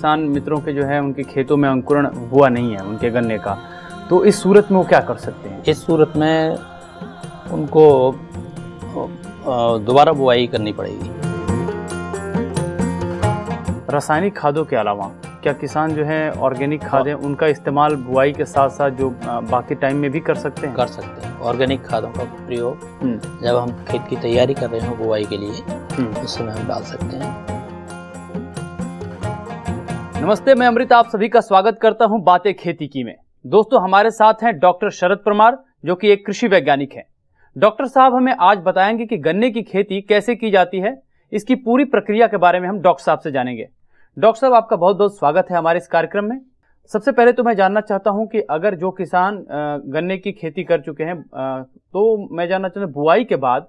किसान मित्रों के जो है उनके खेतों में अंकुरण हुआ नहीं है उनके गन्ने का तो इस सूरत में वो क्या कर सकते हैं इस सूरत में उनको दोबारा बुआई करनी पड़ेगी रासायनिक खादों के अलावा क्या किसान जो है ऑर्गेनिक खादें हाँ। उनका इस्तेमाल बुआई के साथ साथ जो बाकी टाइम में भी कर सकते हैं कर सकते हैं ऑर्गेनिक खादों का प्रयोग हम्म। जब हम खेत की तैयारी कर रहे हो बुआई के लिए हम्म। उस समय हम डाल सकते हैं नमस्ते मैं अमृत आप सभी का स्वागत करता हूं बातें खेती की में दोस्तों हमारे साथ हैं डॉक्टर शरद परमार जो कि एक कृषि वैज्ञानिक हैं डॉक्टर साहब हमें आज बताएंगे कि गन्ने की खेती कैसे की जाती है इसकी पूरी प्रक्रिया के बारे में हम डॉक्टर साहब से जानेंगे डॉक्टर साहब आपका बहुत बहुत स्वागत है हमारे इस कार्यक्रम में सबसे पहले तो मैं जानना चाहता हूँ कि अगर जो किसान गन्ने की खेती कर चुके हैं तो मैं जानना चाहता हूँ बुआई के बाद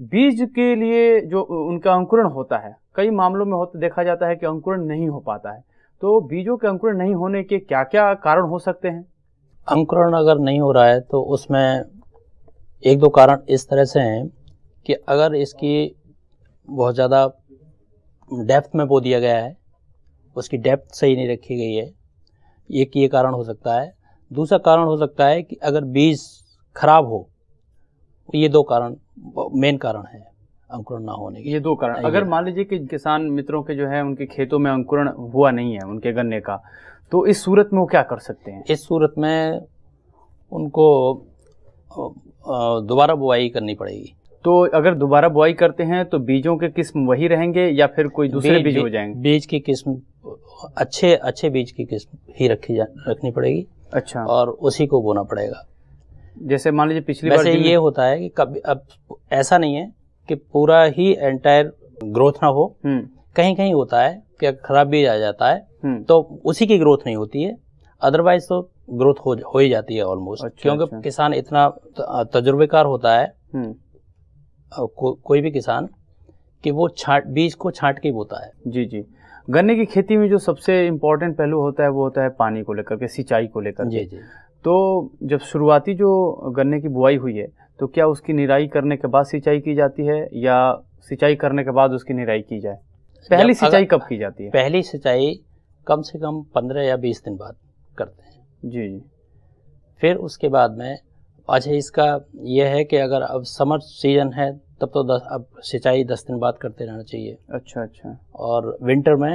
बीज के लिए जो उनका अंकुरण होता है कई मामलों में होता देखा जाता है कि अंकुरण नहीं हो पाता है तो बीजों के अंकुरण नहीं होने के क्या क्या कारण हो सकते हैं अंकुरण अगर नहीं हो रहा है तो उसमें एक दो कारण इस तरह से हैं कि अगर इसकी बहुत ज़्यादा डेप्थ में बो दिया गया है उसकी डेप्थ सही नहीं रखी गई है एक ये कारण हो सकता है दूसरा कारण हो सकता है कि अगर बीज खराब हो ये दो कारण मेन कारण है अंकुरण ना होने के ये दो कारण अगर मान लीजिए कि किसान मित्रों के जो है उनके खेतों में अंकुरण हुआ नहीं है उनके गन्ने का तो इस सूरत में वो क्या कर सकते हैं इस सूरत में उनको दोबारा बुआई करनी पड़ेगी तो अगर दोबारा बुआई करते हैं तो बीजों के किस्म वही रहेंगे या फिर कोई दूसरे बीज, बीज हो जाएंगे बीज की किस्म अच्छे अच्छे बीज की किस्म ही रखी जा रखनी पड़ेगी अच्छा और उसी को बोना पड़ेगा जैसे मान लीजिए पिछली वैसे बार ये होता है कि कभी अब ऐसा नहीं है कि पूरा ही एंटायर ग्रोथ ना हो हम्म। कहीं कहीं होता है कि खराब बीज आ जाता है हम्म। तो उसी की ग्रोथ नहीं होती है अदरवाइज तो ग्रोथ हो, हो ही जाती है ऑलमोस्ट अच्छा, क्योंकि अच्छा। किसान इतना तजुर्बेकार होता है हम्म। को, कोई भी किसान कि वो छाट बीज को छाट के बोता है जी जी गन्ने की खेती में जो सबसे इम्पोर्टेंट पहलू होता है वो होता है पानी को लेकर के सिंचाई को लेकर जी जी तो जब शुरुआती जो गन्ने की बुआई हुई है तो क्या उसकी निराई करने के बाद सिंचाई की जाती है या सिंचाई करने के बाद उसकी निराई की जाए पहली सिंचाई कब की जाती है पहली सिंचाई कम से कम पंद्रह या बीस दिन बाद करते हैं जी जी फिर उसके बाद में अच्छा इसका यह है कि अगर अब समर सीजन है तब तो दस अब सिंचाई दस दिन बाद करते रहना चाहिए अच्छा अच्छा और विंटर में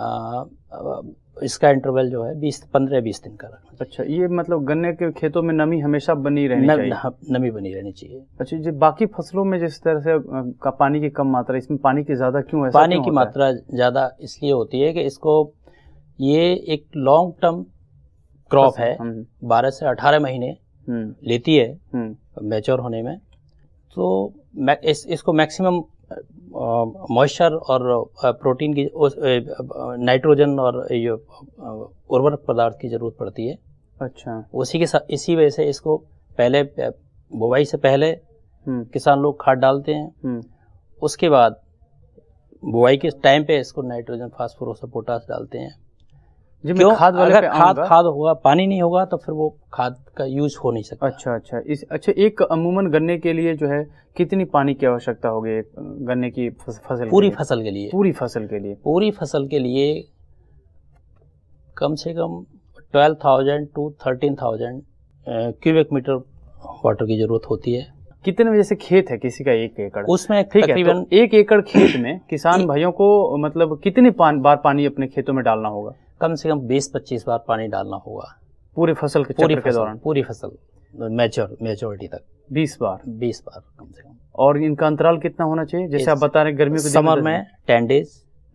आ, आ, इसका इंटरवल जो है बीस पंद्रह बीस दिन का रखना अच्छा ये मतलब गन्ने के खेतों में नमी हमेशा बनी रहनी न, चाहिए हाँ, नमी बनी रहनी चाहिए अच्छा जी बाकी फसलों में जिस तरह से का पानी की कम मात्रा इसमें पानी की ज़्यादा क्यों है पानी की मात्रा ज़्यादा इसलिए होती है कि इसको ये एक लॉन्ग टर्म क्रॉप है बारह से अठारह महीने हम्म। लेती है मेच्योर हम्म। होने में तो इस, इसको मैक्सिमम मॉइस्चर और प्रोटीन की नाइट्रोजन और ये उर्वरक पदार्थ की ज़रूरत पड़ती है अच्छा उसी के साथ इसी वजह से इसको पहले बुवाई से पहले हम्म। किसान लोग खाद डालते हैं हम्म। उसके बाद बुवाई के टाइम पे इसको नाइट्रोजन फास्फोरस और पोटास डालते हैं जी क्यों खाद वाले अगर खाद खाद होगा पानी नहीं होगा तो फिर वो खाद का यूज हो नहीं सकता अच्छा अच्छा इस अच्छा एक अमूमन गन्ने के लिए जो है कितनी पानी की आवश्यकता होगी गन्ने की फसल पूरी फसल के लिए पूरी फसल के लिए पूरी फसल के लिए कम से कम twelve thousand to thirteen thousand cubic metre water की जरूरत होती है कितने में जैसे खेत है किसी का एक एकड़ उसमें ठीक है तो एक एकड़ खेत में किसान भाइयों को मतलब कितने पान, बार पानी अपने खेतों में डालना होगा कम से कम बीस पच्चीस बार पानी डालना होगा पूरी फसल के पूरी के दौरान पूरी फसल मेजोर मेजोरिटी तक बीस बार बीस बार कम से कम और इनका अंतराल कितना होना चाहिए जैसे आप बता रहे गर्मी को समर में टेन डेज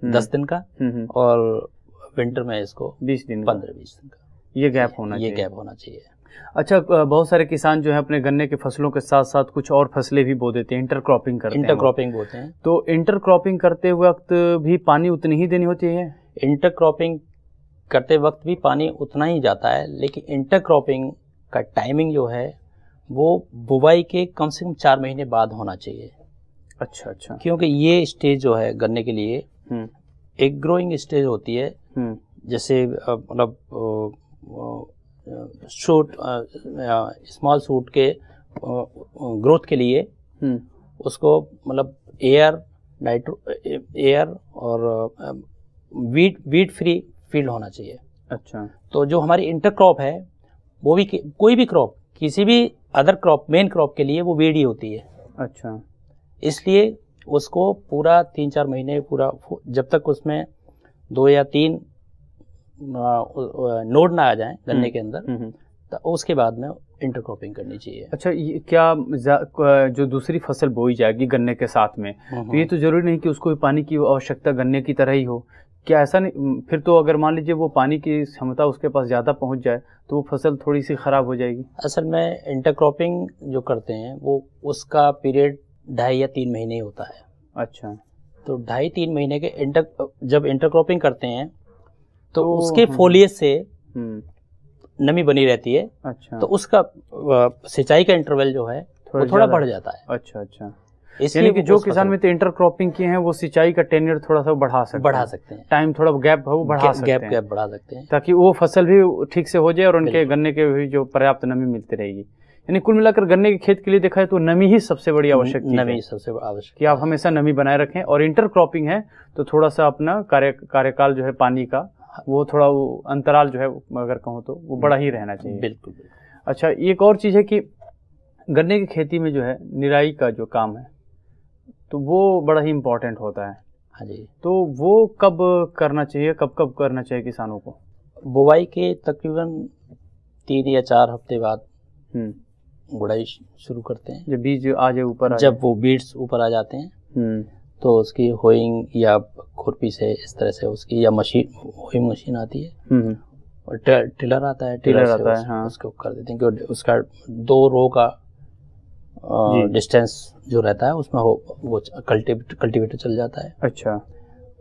हम्म। दस दिन का हम्म, हम्म। और विंटर में इसको बीस दिन पंद्रह बीस दिन का ये गैप होना ये गैप होना चाहिए अच्छा बहुत सारे किसान जो है अपने गन्ने के फसलों के साथ साथ कुछ और फसलें भी बो देते हैं इंटर क्रॉपिंग करते इंटर क्रॉपिंग बोते हैं तो इंटर क्रॉपिंग करते वक्त भी पानी उतनी ही देनी होती है इंटर क्रॉपिंग करते वक्त भी पानी उतना ही जाता है लेकिन इंटरक्रॉपिंग का टाइमिंग जो है वो बुवाई के कम से कम चार महीने बाद होना चाहिए अच्छा अच्छा क्योंकि ये स्टेज जो है गन्ने के लिए हम्म। एक ग्रोइंग स्टेज होती है हम्म। जैसे मतलब शूट स्मॉल शूट के ग्रोथ के लिए हम्म। उसको मतलब एयर नाइट्रो एयर और वीट वीट फ्री फील्ड होना चाहिए अच्छा तो जो हमारी इंटर क्रॉप है वो भी कोई भी क्रॉप किसी भी अदर क्रॉप मेन क्रॉप के लिए वो वेडी होती है अच्छा इसलिए उसको पूरा तीन चार महीने पूरा जब तक उसमें दो या तीन नोड ना आ जाए गन्ने हम्म, के अंदर हम्म, हम्म। तो उसके बाद में इंटरक्रॉपिंग करनी चाहिए अच्छा ये क्या जो दूसरी फसल बोई जाएगी गन्ने के साथ में हाँ, तो ये हाँ। तो जरूरी नहीं कि उसको भी पानी की आवश्यकता गन्ने की तरह ही हो क्या ऐसा नहीं फिर तो अगर मान लीजिए वो पानी की क्षमता उसके पास ज़्यादा पहुंच जाए तो वो फसल थोड़ी सी ख़राब हो जाएगी असल में इंटरक्रॉपिंग जो करते हैं वो उसका पीरियड ढाई या तीन महीने ही होता है अच्छा तो ढाई तीन महीने के इंटर जब इंटरक्रॉपिंग करते हैं तो, तो उसके फोलियज हम्म। से हम्म। नमी बनी रहती है अच्छा तो उसका सिंचाई का इंटरवल जो है थोड़ा बढ़ जाता है अच्छा अच्छा यानी कि जो किसान मित्र इंटर क्रॉपिंग किए हैं वो सिंचाई का टेनियर थोड़ा सा बढ़ा सकते बढ़ा सकते हैं टाइम थोड़ा गैप है वो बढ़ा सकते गैप गैप बढ़ा सकते हैं ताकि वो फसल भी ठीक से हो जाए और उनके गन्ने के भी जो पर्याप्त नमी मिलती रहेगी यानी कुल मिलाकर गन्ने के खेत के लिए देखा है तो नमी ही सबसे बड़ी आवश्यक नमी ही सबसे आवश्यक कि आप हमेशा नमी बनाए रखें और इंटर क्रॉपिंग है तो थोड़ा सा अपना कार्य कार्यकाल जो है पानी का वो थोड़ा वो अंतराल जो है अगर कहूँ तो वो बड़ा ही रहना चाहिए बिल्कुल अच्छा एक और चीज़ है कि गन्ने की खेती में जो है निराई का जो काम है तो वो बड़ा ही इम्पोर्टेंट होता है हाँ जी तो वो कब करना चाहिए कब कब करना चाहिए किसानों को बुवाई के तकरीबन तीन या चार हफ्ते बाद गुड़ाई हम्म। शुरू करते हैं जब बीज आ जाए ऊपर जब वो बीड्स ऊपर आ जाते हैं हम्म। तो उसकी होइंग या खुरपी से इस तरह से उसकी या मशीन होइंग मशीन आती है हम्म, और टिलर आता है टिलर आता है हाँ। उसको कर देते हैं उसका दो रो का डिस्टेंस जो रहता है उसमें हो वो कल्टिवेटर कल्टिवेटर चल जाता है अच्छा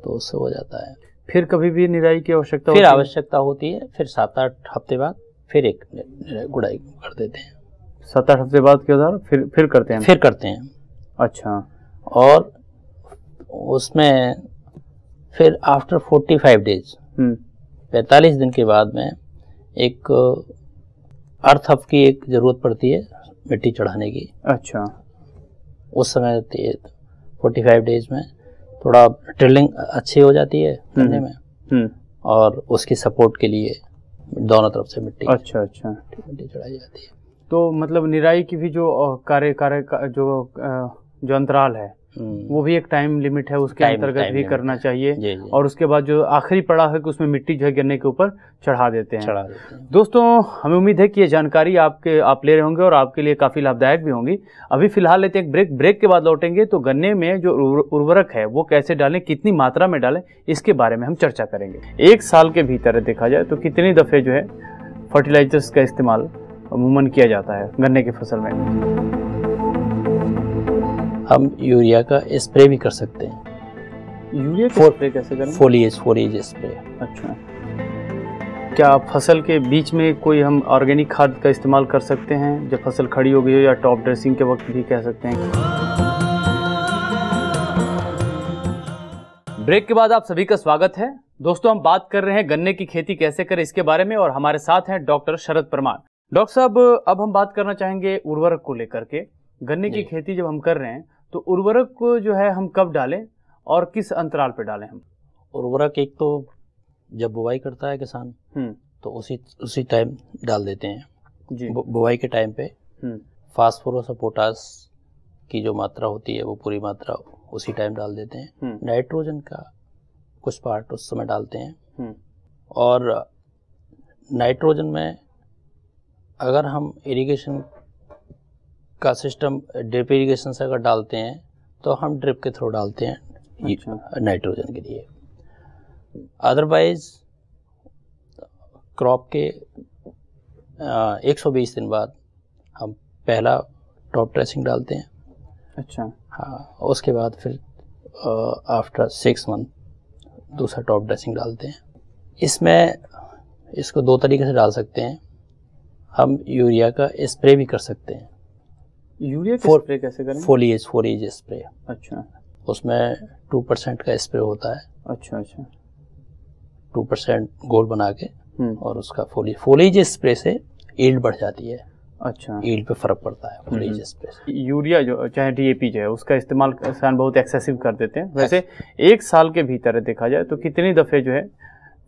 तो उससे हो जाता है फिर कभी भी निराई की आवश्यकता फिर आवश्यकता होती है फिर सात आठ हफ्ते बाद फिर एक गुड़ाई कर देते हैं सात आठ हफ्ते बाद के उधर फिर फिर करते हैं फिर करते हैं अच्छा और उसमें फिर आफ्टर फोर्टी फाइव डेज पैंतालीस दिन के बाद में एक अर्थ हफ की एक ज़रूरत पड़ती है मिट्टी चढ़ाने की अच्छा उस समय फोर्टी फाइव डेज में थोड़ा ट्रिलिंग अच्छी हो जाती है करने हम्म। में हम्म। और उसकी सपोर्ट के लिए दोनों तरफ से मिट्टी अच्छा अच्छा मिट्टी चढ़ाई जाती है तो मतलब निराई की भी जो कार्य कार्य का, जो जो अंतराल है हम्म। वो भी एक टाइम लिमिट है उसके अंतर्गत भी करना चाहिए ये, ये। और उसके बाद जो आखिरी पड़ा है कि उसमें मिट्टी जो है गन्ने के ऊपर चढ़ा देते हैं चढ़ा देते हैं दोस्तों हमें उम्मीद है कि ये जानकारी आपके आप ले रहे होंगे और आपके लिए काफ़ी लाभदायक भी होंगी अभी फिलहाल लेते हैं एक ब्रेक ब्रेक के बाद लौटेंगे तो गन्ने में जो उर्वरक है वो कैसे डालें कितनी मात्रा में डालें इसके बारे में हम चर्चा करेंगे एक साल के भीतर देखा जाए तो कितनी दफ़े जो है फर्टिलाइजर्स का इस्तेमाल अमूमन किया जाता है गन्ने की फसल में हम यूरिया का स्प्रे भी कर सकते हैं यूरिया फोर स्प्रे कैसे करें फोलियज फोलियज स्प्रे अच्छा क्या फसल के बीच में कोई हम ऑर्गेनिक खाद का इस्तेमाल कर सकते हैं जब फसल खड़ी हो गई हो या टॉप ड्रेसिंग के वक्त भी कह सकते हैं ब्रेक के बाद आप सभी का स्वागत है दोस्तों हम बात कर रहे हैं गन्ने की खेती कैसे करें इसके बारे में और हमारे साथ हैं डॉक्टर शरद परमार डॉक्टर साहब अब हम बात करना चाहेंगे उर्वरक को लेकर के गन्ने की खेती जब हम कर रहे हैं तो उर्वरक को जो है हम कब डालें और किस अंतराल पर डालें हम उर्वरक एक तो जब बुवाई करता है किसान हम्म। तो उसी उसी टाइम डाल देते हैं जी बुवाई के टाइम पे फास्फोरस हम्म। और पोटास की जो मात्रा होती है वो पूरी मात्रा उसी टाइम डाल देते हैं नाइट्रोजन हम्म। का कुछ पार्ट उस समय डालते हैं और नाइट्रोजन में अगर हम इरिगेशन का सिस्टम ड्रिप इरीगेशन से अगर डालते हैं तो हम ड्रिप के थ्रू डालते हैं अच्छा। नाइट्रोजन के लिए अदरवाइज क्रॉप के आ, 120 दिन बाद हम पहला टॉप ड्रेसिंग डालते हैं अच्छा हाँ उसके बाद फिर आफ्टर सिक्स मंथ दूसरा टॉप ड्रेसिंग डालते हैं इसमें इसको दो तरीके से डाल सकते हैं हम यूरिया का स्प्रे भी कर सकते हैं यूरिया स्प्रे कैसे करें स्प्रे अच्छा उसमें टू परसेंट का स्प्रे होता है अच्छा अच्छा टू परसेंट गोल बना के हम्म। और उसका स्प्रे से ईल्ड बढ़ जाती है अच्छा ईल्ड पे फर्क पड़ता है हम्म। स्प्रे से यूरिया जो चाहे डीएपी जो है उसका इस्तेमाल किसान बहुत एक्सेसिव कर देते हैं वैसे एक साल के भीतर देखा जाए तो कितनी दफ़े जो है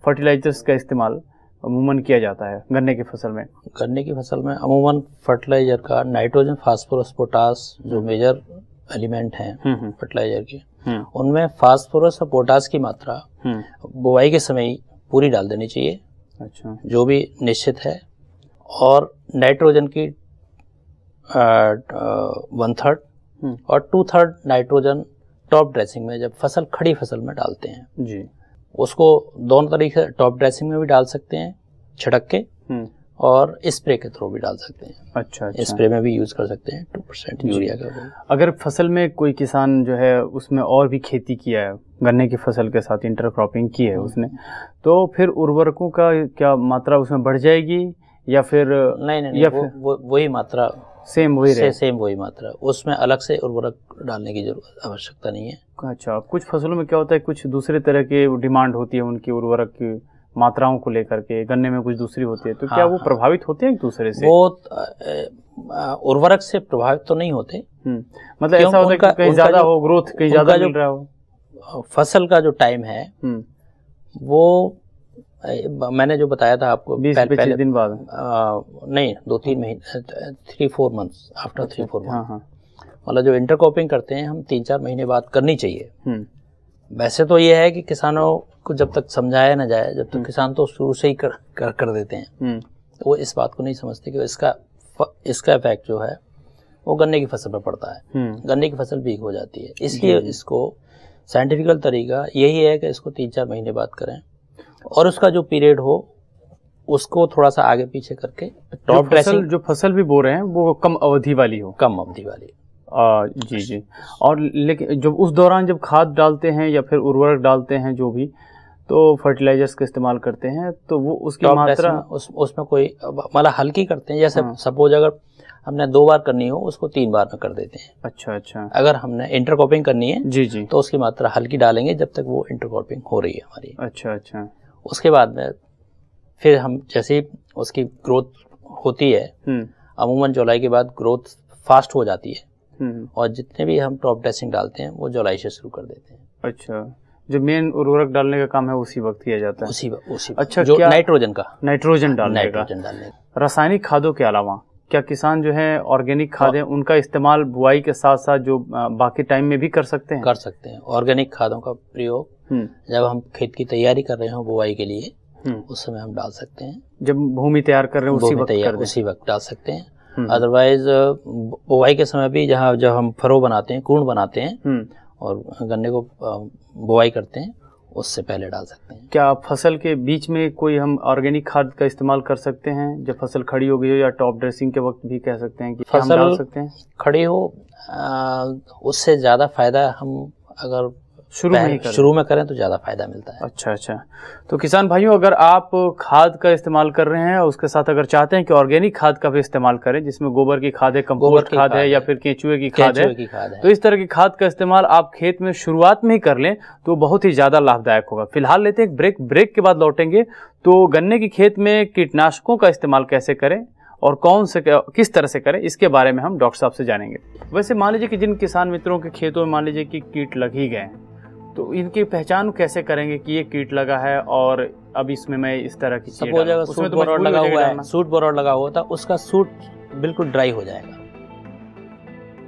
फर्टिलाइजर्स का इस्तेमाल अमूमन किया जाता है गन्ने की फसल में गन्ने की फसल में अमूमन फर्टिलाइजर का नाइट्रोजन फास्फोरस पोटास जो हम्म। मेजर एलिमेंट हैं हम्म, हम्म। फर्टिलाइजर के उनमें फास्फोरस और पोटास की मात्रा बुआई के समय पूरी डाल देनी चाहिए अच्छा जो भी निश्चित है और नाइट्रोजन की वन थर्ड और two third nitrogen top dressing में जब फसल खड़ी फसल में डालते हैं जी उसको दोनों तरीके टॉप ड्रेसिंग में भी डाल सकते हैं छिड़क के हम्म। और स्प्रे के थ्रू भी डाल सकते हैं अच्छा, अच्छा। स्प्रे में भी यूज़ कर सकते हैं टू परसेंट यूरिया का अगर फसल में कोई किसान जो है उसमें और भी खेती किया है गन्ने की फसल के साथ इंटर क्रॉपिंग की है हम्म। उसने तो फिर उर्वरकों का क्या मात्रा उसमें बढ़ जाएगी या फिर नहीं नहीं, नहीं या फिर वो वही मात्रा सेम वही से, सेम वही मात्रा उसमें अलग से उर्वरक डालने की जरूरत आवश्यकता नहीं है अच्छा कुछ फसलों में क्या होता है कुछ दूसरे तरह के डिमांड होती है उनकी उर्वरक की मात्राओं को लेकर के गन्ने में कुछ दूसरी होती है तो हाँ, क्या वो हाँ। प्रभावित होते हैं एक दूसरे से वो उर्वरक से प्रभावित तो नहीं होते हम्म, मतलब ऐसा होता है कहीं ज्यादा हो ग्रोथ कहीं ज्यादा मिल रहा हो फसल का जो टाइम है हम्म। वो मैंने जो बताया था आपको बीस पहले, पहले दिन बाद नहीं दो तीन महीने three four months after three four month मतलब जो इंटरक्रॉपिंग करते हैं हम तीन चार महीने बाद करनी चाहिए हम्म। वैसे तो ये है कि किसानों को जब तक समझाया ना जाए जब तक हम्म। किसान तो शुरू से ही कर कर, कर देते हैं हम्म। तो वो इस बात को नहीं समझते कि इसका इसका इफेक्ट जो है वो गन्ने की फसल पर पड़ता है गन्ने की फसल वीक हो जाती है इसलिए इसको साइंटिफिकल तरीका यही है कि इसको तीन चार महीने बाद करें और उसका जो पीरियड हो उसको थोड़ा सा आगे पीछे करके टॉप फसल जो फसल भी बो रहे हैं वो कम अवधि वाली हो कम अवधि वाली जी जी और लेकिन जब उस दौरान जब खाद डालते हैं या फिर उर्वरक डालते हैं जो भी तो फर्टिलाइजर्स का इस्तेमाल करते हैं तो वो उसकी तो मात्रा उस उसमें कोई माला मतलब हल्की करते हैं जैसे हाँ। सपोज अगर हमने दो बार करनी हो उसको तीन बार में कर देते हैं अच्छा अच्छा अगर हमने इंटरक्रॉपिंग करनी है जी जी तो उसकी मात्रा हल्की डालेंगे जब तक वो इंटरक्रॉपिंग हो रही है हमारी अच्छा अच्छा उसके बाद में फिर हम जैसे उसकी ग्रोथ होती है हम्म। अमूमन जुलाई के बाद ग्रोथ फास्ट हो जाती है हम्म। और जितने भी हम टॉप ड्रेसिंग डालते हैं वो जुलाई से शुरू कर देते हैं अच्छा जो मेन उर्वरक डालने का काम है उसी वक्त किया जाता है उसी वक्त उसी अच्छा जो नाइट्रोजन का नाइट्रोजन डालने नाइट्रोजन डालने रासायनिक खादों के अलावा क्या किसान जो है ऑर्गेनिक खाद है उनका इस्तेमाल बुआई के साथ साथ जो बाकी टाइम में भी कर सकते हैं कर सकते हैं ऑर्गेनिक खादों का प्रयोग हम्म। जब हम खेत की तैयारी कर रहे हो बुआई के लिए हम्म। उस समय हम डाल सकते हैं जब भूमि तैयार कर रहे हैं उसी वक्त उसी वक्त डाल सकते हैं हम्म। अदरवाइज बुवाई के समय भी जहाँ जब हम फरो बनाते हैं कूर्ण बनाते हैं हम्म। और गन्ने को बुवाई करते हैं उससे पहले डाल सकते हैं क्या फसल के बीच में कोई हम ऑर्गेनिक खाद का इस्तेमाल कर सकते हैं जब फसल खड़ी हो गई हो या टॉप ड्रेसिंग के वक्त भी कह सकते हैं कि फसल हम डाल सकते हैं खड़ी हो आ, उससे ज़्यादा फायदा हम अगर शुरू में शुरू में करें तो ज़्यादा फायदा मिलता है अच्छा अच्छा तो किसान भाइयों अगर आप खाद का इस्तेमाल कर रहे हैं और उसके साथ अगर चाहते हैं कि ऑर्गेनिक खाद का भी इस्तेमाल करें जिसमें गोबर की खाद है कंपोस्ट खाद, खाद है या फिर केचुए की खाद है, तो इस तरह की खाद का इस्तेमाल आप खेत में शुरुआत में ही कर लें तो बहुत ही ज़्यादा लाभदायक होगा फिलहाल लेते हैं ब्रेक ब्रेक के बाद लौटेंगे तो गन्ने के खेत में कीटनाशकों का इस्तेमाल कैसे करें और कौन से किस तरह से करें इसके बारे में हम डॉक्टर साहब से जानेंगे वैसे मान लीजिए कि जिन किसान मित्रों के खेतों में मान लीजिए कि कीट लग ही गए तो इनकी पहचान कैसे करेंगे कि ये कीट लगा है और अब इसमें मैं इस तरह की सपोज अगर सूट तो बोरॉड लगा हुआ है सूट बोरॉड लगा हुआ था उसका सूट बिल्कुल ड्राई हो जाएगा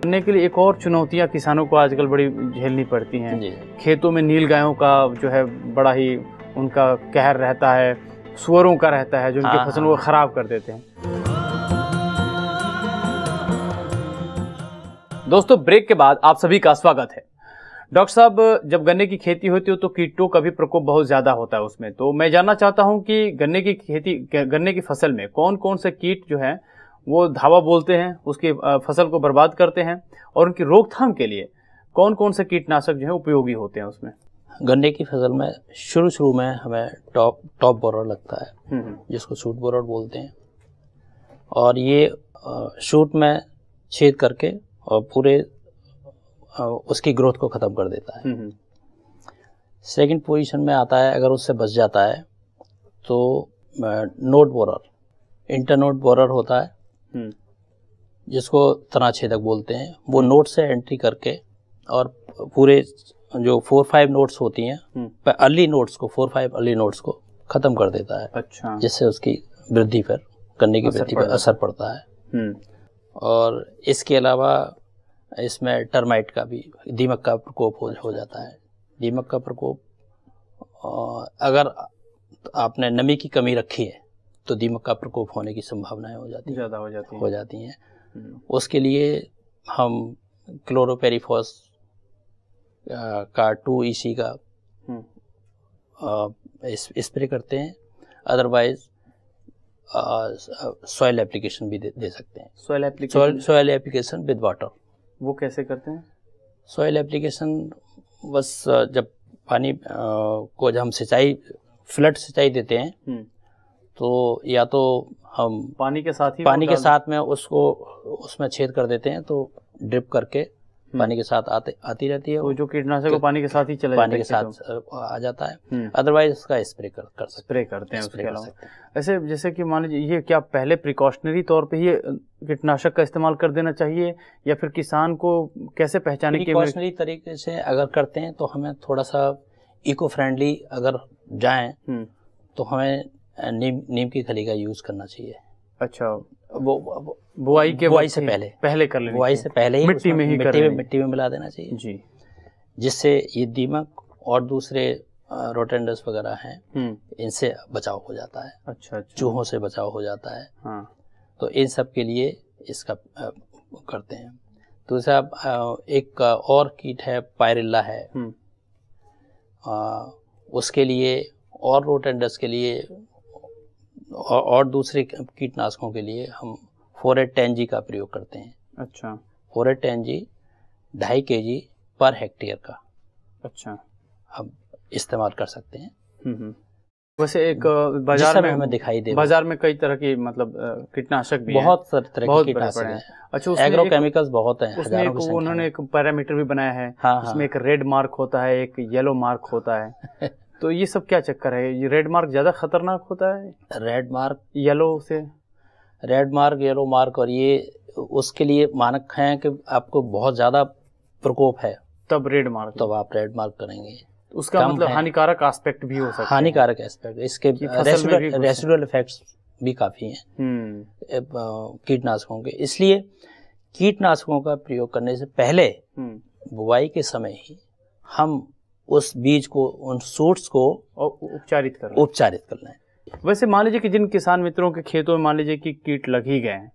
करने के लिए एक और चुनौतियां किसानों को आजकल बड़ी झेलनी पड़ती हैं खेतों में नील गायों का जो है बड़ा ही उनका कहर रहता है सुअरों का रहता है जो उनकी हाँ, फसल हाँ। को ख़राब कर देते हैं दोस्तों ब्रेक के बाद आप सभी का स्वागत है डॉक्टर साहब जब गन्ने की खेती होती हो तो कीटों का भी प्रकोप बहुत ज़्यादा होता है उसमें तो मैं जानना चाहता हूँ कि गन्ने की खेती गन्ने की फसल में कौन कौन से कीट जो है वो धावा बोलते हैं उसकी फसल को बर्बाद करते हैं और उनकी रोकथाम के लिए कौन कौन से कीटनाशक जो है उपयोगी होते हैं उसमें गन्ने की फसल में शुरू शुरू में हमें टॉप टॉप बोरर लगता है हम्म, हम्म। जिसको सूट बोरर बोलते हैं और ये शूट में छेद करके और पूरे उसकी ग्रोथ को ख़त्म कर देता है सेकंड हम्म, पोजीशन हम्म। में आता है अगर उससे बच जाता है तो नोट बोरर इंटरनोट बोरर होता है हम्म। जिसको तनाछेदक बोलते हैं वो नोट से एंट्री करके और पूरे जो फोर फाइव नोट्स होती हैं अर्ली नोट्स को फोर फाइव अर्ली नोट्स को ख़त्म कर देता है अच्छा जिससे उसकी वृद्धि पर करने की वृद्धि पर असर पड़ता है और इसके अलावा इसमें टर्माइट का भी दीमक का प्रकोप हो, हो जाता है दीमक का प्रकोप अगर आपने नमी की कमी रखी है तो दीमक का प्रकोप होने की संभावनाएं हो जाती ज़्यादा हो जाती हो जाती हैं हम्म। उसके लिए हम क्लोरोपेरीफॉस का टू ई e का हम्म। स्प्रे करते हैं अदरवाइज सॉयल एप्लीकेशन भी दे, दे सकते हैं soil application soil application with water वो कैसे करते हैं सॉइल एप्लीकेशन बस जब पानी को जब हम सिंचाई फ्लड सिंचाई देते हैं हम्म। तो या तो हम पानी के साथ ही पानी के साथ में उसको उसमें छेद कर देते हैं तो ड्रिप करके पानी के साथ आते आती रहती है तो वो जो कीटनाशक वो तो पानी के साथ ही चले पानी के साथ आ जाता है अदरवाइज हम्म। उसका स्प्रे कर, कर सकते स्प्रे करते हैं उसके अलावा ऐसे जैसे कि मान लीजिए ये क्या पहले प्रिकॉशनरी तौर पे ये कीटनाशक का इस्तेमाल कर देना चाहिए या फिर किसान को कैसे पहचाने के प्रिकॉशनरी तरीके से अगर करते हैं तो हमें थोड़ा सा इको फ्रेंडली अगर जाए हम्म। तो हमें नीम नीम की खली का यूज़ करना चाहिए अच्छा वो बुआई के बुआई से पहले पहले कर लेना बुआई से पहले ही मिट्टी में ही मिट्टी में मिट्टी में मिला देना चाहिए जी जिससे ये दीमक और दूसरे रोटेंडस वगैरह हैं हम्म। इनसे बचाव हो जाता है अच्छा, अच्छा। चूहों से बचाव हो जाता है हाँ। तो इन सब के लिए इसका करते हैं दूसरा एक और कीट है पायरिल्ला है आ, हम्म। उसके लिए और रोटेंडस के लिए और, और दूसरे कीटनाशकों के लिए हम फोर एट टेन जी का प्रयोग करते हैं अच्छा फोर एट टेन जी ढाई के जी पर हेक्टेयर का अच्छा अब इस्तेमाल कर सकते हैं हम्म, हम्म। वैसे एक बाजार में हमें दिखाई दे बाजार में कई तरह की मतलब कीटनाशक भी बहुत तरह बहुत कीटनाशक हैं अच्छा एग्रोकेमिकल्स बहुत हैं उसमें एक उन्होंने एक पैरामीटर भी बनाया है हाँ, हाँ। उसमें एक रेड मार्क होता है एक येलो मार्क होता है तो ये सब क्या चक्कर है ये रेड मार्क ज़्यादा खतरनाक होता है रेड मार्क येलो से रेड मार्क येलो मार्क और ये उसके लिए मानक हैं कि आपको बहुत ज़्यादा प्रकोप है तब रेड मार्क तब आप रेड मार्क करेंगे उसका मतलब हानिकारक एस्पेक्ट भी हो सकता है हानिकारक एस्पेक्ट इसके रेसिडुअल इफेक्ट्स भी काफ़ी हैं हम्म। कीटनाशकों के इसलिए कीटनाशकों का प्रयोग करने से पहले हम्म। बुवाई के समय ही हम उस बीज को उन सूट्स को उपचारित करना उपचारित करना है वैसे मान लीजिए कि जिन किसान मित्रों के खेतों में मान लीजिए कि कीट लग ही गए हैं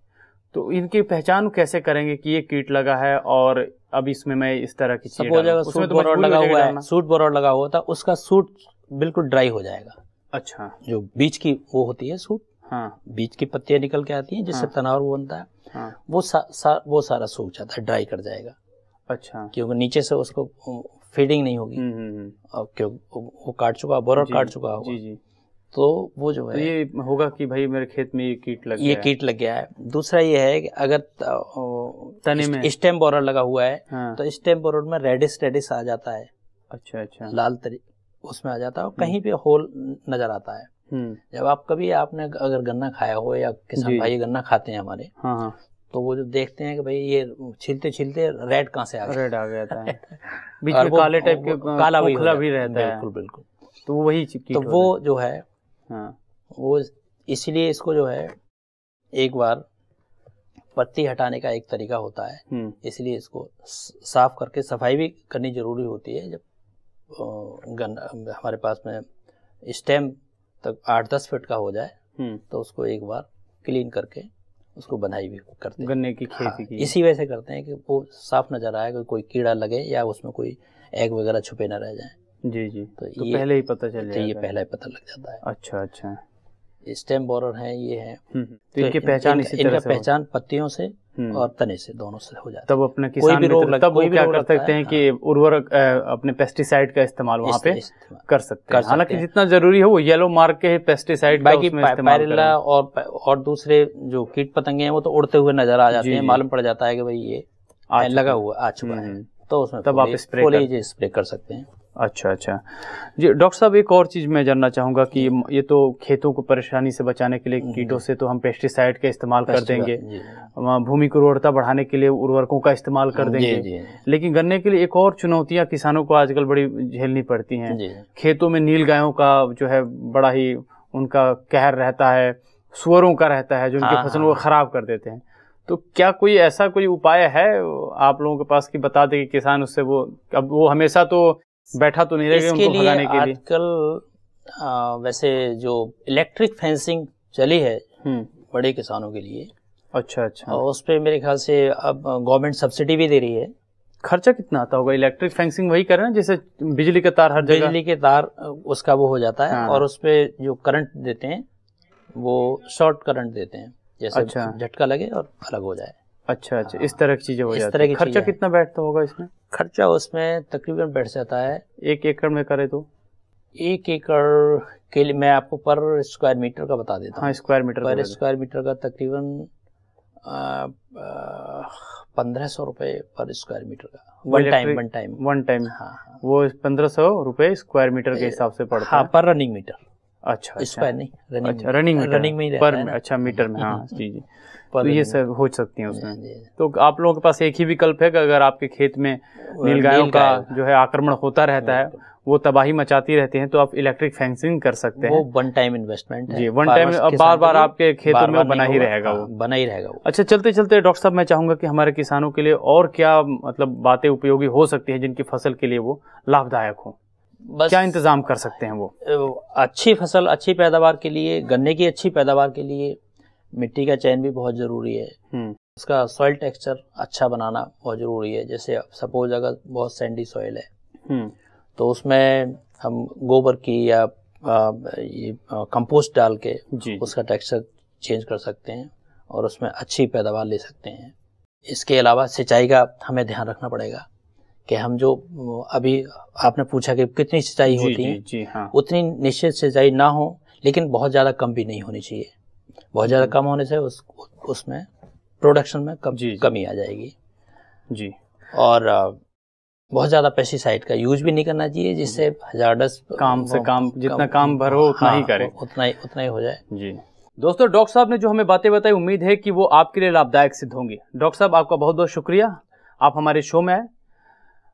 तो इनकी पहचान कैसे करेंगे कि ये कीट लगा है और अब इसमें मैं इस तरह की चीज सूट तो बोरॉड लगा हुआ है सूट बोरॉड लगा हुआ था उसका सूट बिल्कुल ड्राई हो जाएगा अच्छा जो बीज की वो होती है सूट हाँ बीज की पत्तियां निकल के आती हैं जिससे हाँ। तनाव बनता है हाँ। वो सा, सा, वो सारा सूख जाता है ड्राई कर जाएगा अच्छा क्योंकि नीचे से उसको फीडिंग नहीं होगी ओके हम्म, हम्म, हम्म। वो काट चुका बोरा काट चुका होगा जी जी तो वो जो तो है तो ये होगा कि भाई मेरे खेत में ये कीट लग ये कीट लग गया है दूसरा ये है कि अगर तने में स्टेम बोरर लगा हुआ है हाँ। तो स्टेम बोरर में रेडिस रेडिस आ जाता है अच्छा अच्छा लाल तरी उसमें आ जाता है और कहीं पे होल नजर आता है जब आप कभी आपने अगर गन्ना खाया हो या किसान भाई गन्ना खाते हैं हमारे हाँ।, हाँ। तो वो जो देखते हैं कि भाई ये छिलते छिलते रेड कहाँ से आ गया रेड आ गया था बीच में काले टाइप के काला भी, भी रहता है बिल्कुल बिल्कुल तो वो वही तो वो जो है हाँ। वो इसलिए इसको जो है एक बार पत्ती हटाने का एक तरीका होता है हम्म। इसलिए इसको साफ करके सफाई भी करनी जरूरी होती है जब गन हमारे पास में स्टेम तक आठ दस फीट का हो जाए हम्म। तो उसको एक बार क्लीन करके उसको बनाई भी करते हैं गन्ने की खेती हाँ, की इसी वजह से करते हैं कि वो साफ नज़र आए कि कोई कीड़ा लगे या उसमें कोई एग वगैरह छुपे ना रह जाए जी जी तो, तो ये पहले ही पता चल तो है ये पहले ही पता लग जाता है अच्छा अच्छा स्टेम बोरर हैं ये हैं हम्म, हम्म। तो, तो इनकी पहचान इसी तरह से पहचान पत्तियों से हम्म। और तने से दोनों से हो जाता है तब अपने किसान भी रोग तब वो क्या हाँ। कर सकते हैं कि उर्वरक अपने पेस्टिसाइड का इस्तेमाल वहाँ पे कर सकते हैं हालांकि जितना जरूरी है वो येलो मार्क के पेस्टिसाइड और और दूसरे जो कीट पतंगे हैं वो तो उड़ते हुए नजर आ जाते हैं मालूम पड़ जाता है कि भाई ये लगा हुआ आ चुका है तो उसमें तब आप स्प्रे स्प्रे कर सकते हैं अच्छा अच्छा जी डॉक्टर साहब एक और चीज़ मैं जानना चाहूँगा कि ये तो खेतों को परेशानी से बचाने के लिए कीटों से तो हम पेस्टिसाइड का इस्तेमाल कर देंगे भूमि की उर्वरता बढ़ाने के लिए उर्वरकों का इस्तेमाल कर देंगे लेकिन गन्ने के लिए एक और चुनौतियाँ किसानों को आजकल बड़ी झेलनी पड़ती हैं खेतों में नील गायों का जो है बड़ा ही उनका कहर रहता है सुअरों का रहता है जो उनकी हाँ, फसलों हाँ, को हाँ। ख़राब कर देते हैं तो क्या कोई ऐसा कोई उपाय है आप लोगों के पास कि बता दे कि किसान उससे वो अब वो हमेशा तो बैठा तो नहीं रहेगा उनको भगाने के लिए आजकल वैसे जो इलेक्ट्रिक फेंसिंग चली है हम्म। बड़े किसानों के लिए अच्छा अच्छा उस पर मेरे ख्याल से अब गवर्नमेंट सब्सिडी भी दे रही है खर्चा कितना आता होगा इलेक्ट्रिक फेंसिंग वही कर रहे हैं जैसे बिजली का तार हर जगह बिजली के तार उसका वो हो जाता है हाँ। और उस पर जो करंट देते हैं वो शॉर्ट करंट देते हैं जैसे अच्छा झटका लगे और अलग हो जाए अच्छा अच्छा हाँ। इस तरह की चीजें हो जाती है खर्चा कितना बैठता होगा इसमें खर्चा उसमें तकरीबन बैठ जाता है एक एकड़ में करे तो एक एकड़ के लिए मैं आपको पर स्क्वायर मीटर का बता देता हूँ स्क्वायर हाँ, मीटर पर स्क्वायर मीटर का तकरीबन पंद्रह सौ रुपये पर स्क्वायर मीटर का one time one time one time हाँ वो पंद्रह सौ रुपये स्क्वायर मीटर के हिसाब से पड़ता हाँ पर रनिंग मीटर अच्छा स्क्वायर अच्छा। नहीं रनिंग अच्छा, रनिंग मीटर, रनिंग में पर अच्छा मीटर में हाँ जी जी तो ये सब हो सकती है उसमें तो आप लोगों के पास एक ही विकल्प है कि अगर आपके खेत में नीलगायों का जो है आक्रमण होता रहता है हाँ। वो तबाही मचाती रहती हैं तो आप इलेक्ट्रिक फेंसिंग कर सकते हैं वो वन टाइम इन्वेस्टमेंट जी वन टाइम बार बार तो आपके खेतों में बना ही रहेगा हाँ, वो बना ही रहेगा वो अच्छा चलते चलते डॉक्टर साहब मैं चाहूंगा कि हमारे किसानों के लिए और क्या मतलब बातें उपयोगी हो सकती हैं जिनकी फसल के लिए वो लाभदायक हो बस क्या इंतज़ाम कर सकते हैं वो अच्छी फसल अच्छी पैदावार के लिए गन्ने की अच्छी पैदावार के लिए मिट्टी का चयन भी बहुत ज़रूरी है हम्म। उसका सॉइल टेक्सचर अच्छा बनाना बहुत ज़रूरी है जैसे सपोज अगर बहुत सैंडी सॉइल है हम्म। तो उसमें हम गोबर की या ये कंपोस्ट डाल के उसका टेक्सचर चेंज कर सकते हैं और उसमें अच्छी पैदावार ले सकते हैं इसके अलावा सिंचाई का हमें ध्यान रखना पड़ेगा कि हम जो अभी आपने पूछा कि कितनी सिंचाई होती है हाँ। उतनी निश्चित सिंचाई ना हो लेकिन बहुत ज़्यादा कम भी नहीं होनी चाहिए बहुत ज़्यादा हम्म। कम होने से उस उसमें प्रोडक्शन में कम जी, कमी आ जाएगी जी और बहुत ज़्यादा पेस्टिसाइड का यूज भी नहीं करना चाहिए जिससे हजारडस काम से काम जितना काम भरो उतना हाँ, ही करें उतना ही उतना ही हो जाए जी दोस्तों डॉक्टर साहब ने जो हमें बातें बताई उम्मीद है कि वो आपके लिए लाभदायक सिद्ध होंगी डॉक्टर साहब आपका बहुत बहुत शुक्रिया आप हमारे शो में आए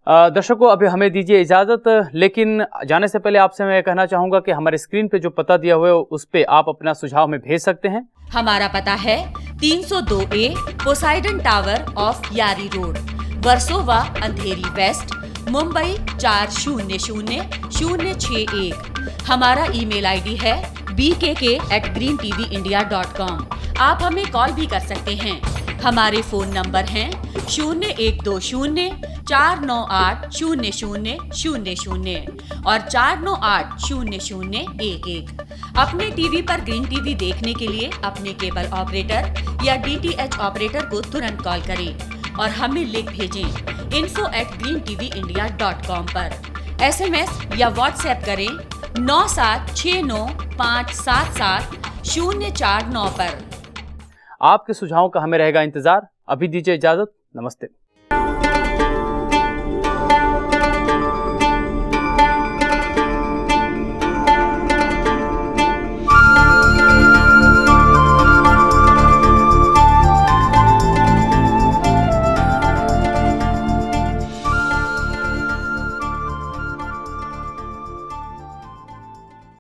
दर्शकों अभी हमें दीजिए इजाज़त लेकिन जाने से पहले आपसे मैं कहना चाहूँगा कि हमारे स्क्रीन पे जो पता दिया हुआ है उस पर आप अपना सुझाव में भेज सकते हैं हमारा पता है 302 A Poseidon tower off Yari road Versova Andheri west Mumbai चार शून्य शून्य शून्य छः एक हमारा ईमेल आईडी है B K K at green T V India dot com आप हमें कॉल भी कर सकते हैं हमारे फ़ोन नंबर हैं शून्य एक दो शून्य चार नौ आठ शून्य शून्य शून्य शून्य और चार नौ आठ शून्य शून्य एक एक अपने टीवी पर ग्रीन टीवी देखने के लिए अपने केबल ऑपरेटर या डीटीएच ऑपरेटर को तुरंत कॉल करें और हमें लिख भेजें info at green TV India dot com आरोप एस एम एस या व्हाट्सएप करें नौ सात छ नौ पाँच सात सात शून्य चार नौ आरोप आपके सुझावों का हमें रहेगा इंतजार अभी दीजिए इजाजत नमस्ते